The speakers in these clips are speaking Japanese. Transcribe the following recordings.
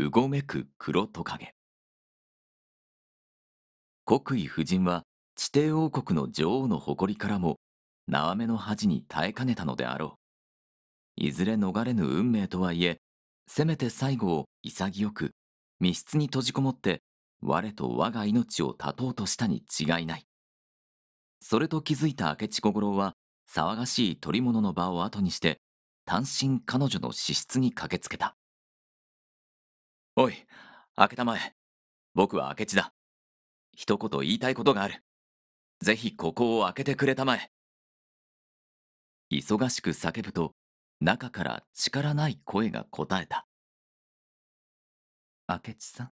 うごめく黒トカゲ国威夫人は地底王国の女王の誇りからも縄目の恥に耐えかねたのであろういずれ逃れぬ運命とはいえせめて最後を潔く密室に閉じこもって我と我が命を絶とうとしたに違いないそれと気づいた明智小五郎は騒がしい捕り物の場を後にして単身彼女の資質に駆けつけたおい、開けたまえ。僕は明智だ。一言言いたいことがある。ぜひここを開けてくれたまえ。忙しく叫ぶと、中から力ない声が答えた。明智さん、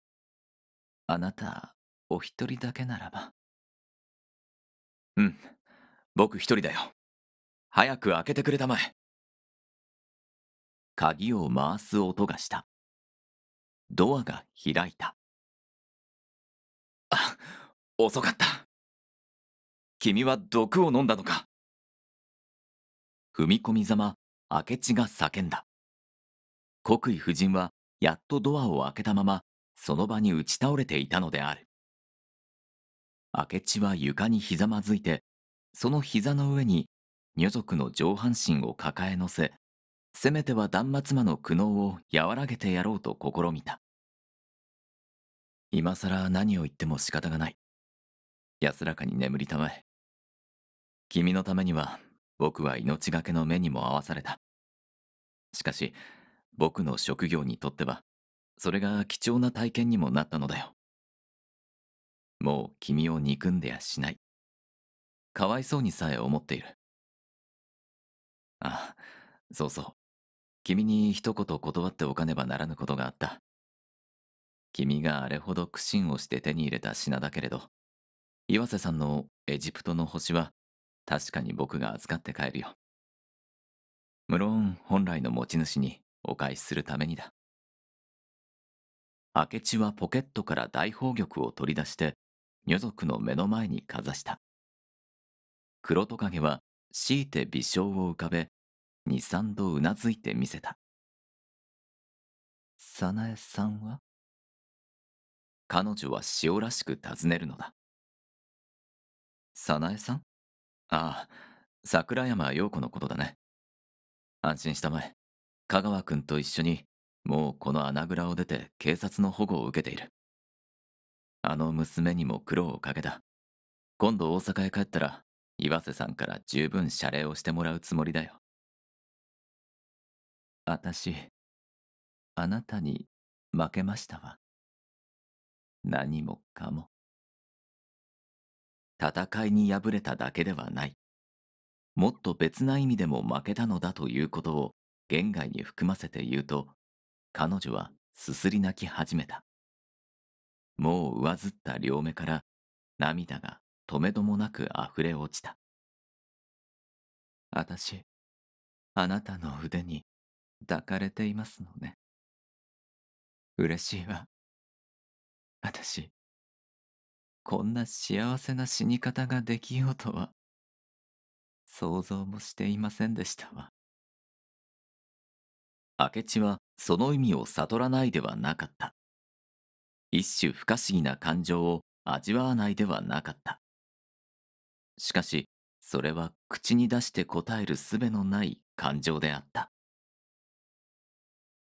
あなた、お一人だけならば。うん、僕一人だよ。早く開けてくれたまえ。鍵を回す音がした。ドアが開いた。あ、遅かった。君は毒を飲んだのか。踏み込みざま、明智が叫んだ。国威夫人は、やっとドアを開けたまま、その場に打ち倒れていたのである。明智は床にひざまずいて、その膝の上に、女族の上半身を抱え乗せ、せめては断末魔の苦悩を和らげてやろうと試みた今さら何を言っても仕方がない安らかに眠りたまえ君のためには僕は命がけの目にも合わされたしかし僕の職業にとってはそれが貴重な体験にもなったのだよもう君を憎んでやしないかわいそうにさえ思っているあそうそう君に一言断っておかねばならぬことがあった。君があれほど苦心をして手に入れた品だけれど、岩瀬さんのエジプトの星は確かに僕が預かって帰るよ。無論本来の持ち主にお返しするためにだ。明智はポケットから大宝玉を取り出して女族の目の前にかざした黒トカゲは強いて微笑を浮かべ二三度うなずいてみせた。早苗さんは彼女は塩らしく尋ねるのだ。早苗さんああ、桜山陽子のことだね。安心したまえ。香川君と一緒に、もうこの穴蔵を出て警察の保護を受けている。あの娘にも苦労をかけた。今度大阪へ帰ったら、岩瀬さんから十分謝礼をしてもらうつもりだよ。私、あなたに負けましたわ。何もかも。戦いに敗れただけではない。もっと別な意味でも負けたのだということを言外に含ませて言うと、彼女はすすり泣き始めた。もう上ずった両目から涙が止めどもなく溢れ落ちた。私、あなたの腕に抱かれていますのね。嬉しいわ。私、こんな幸せな死に方ができようとは、想像もしていませんでしたわ。明智はその意味を悟らないではなかった。一種不可思議な感情を味わわないではなかった。しかし、それは口に出して答える術のない感情であった。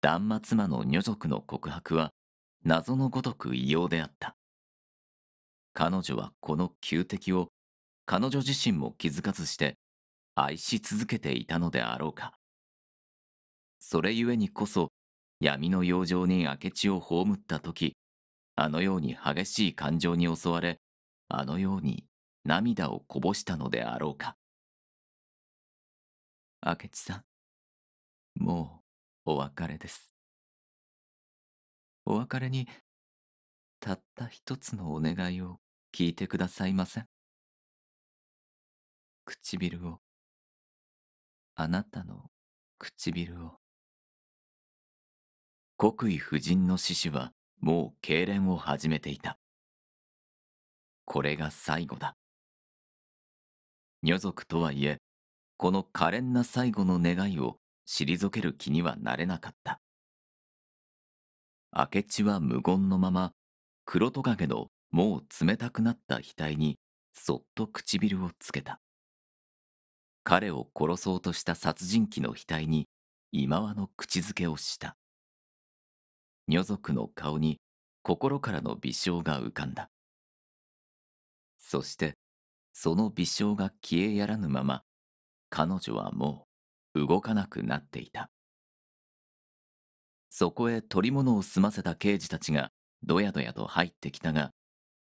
断末魔の女族の告白は謎のごとく異様であった彼女はこの旧敵を彼女自身も気づかずして愛し続けていたのであろうかそれゆえにこそ闇の養生に明智を葬った時あのように激しい感情に襲われあのように涙をこぼしたのであろうか明智さんもうお別れです。お別れに、たった一つのお願いを聞いてくださいません。唇を、あなたの唇を。国威夫人の獅子はもう痙攣を始めていた。これが最後だ。女族とはいえ、この可憐な最後の願いを退ける気にはなれなかった。明智は無言のまま、黒トカゲのもう冷たくなった額にそっと唇をつけた。彼を殺そうとした殺人鬼の額に今和の口づけをした。女族の顔に心からの微笑が浮かんだ。そして、その微笑が消えやらぬまま、彼女はもう。動かなくなっていた。そこへ取り物を済ませた刑事たちがどやどやと入ってきたが、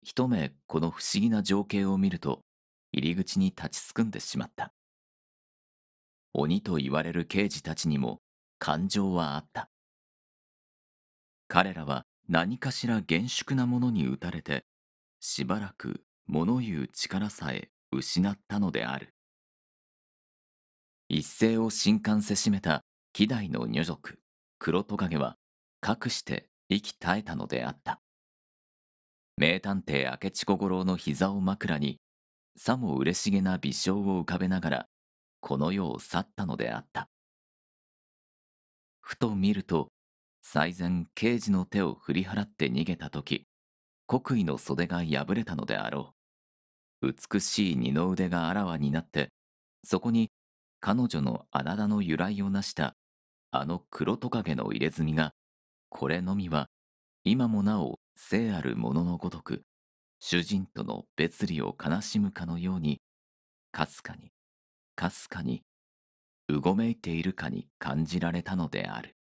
一目この不思議な情景を見ると、入り口に立ちすくんでしまった。鬼と言われる刑事たちにも感情はあった。彼らは何かしら厳粛なものに打たれて、しばらく物言う力さえ失ったのである。一斉を震撼せしめた希代の女族黒トカゲはかくして息絶えたのであった名探偵明智小五郎の膝を枕にさも嬉しげな微笑を浮かべながらこの世を去ったのであったふと見ると最前刑事の手を振り払って逃げた時刻意の袖が破れたのであろう美しい二の腕があらわになってそこに彼女のあだ名の由来をなしたあの黒トカゲの入れ墨がこれのみは今もなお聖あるもののごとく主人との別離を悲しむかのようにかすかにかすかにうごめいているかに感じられたのである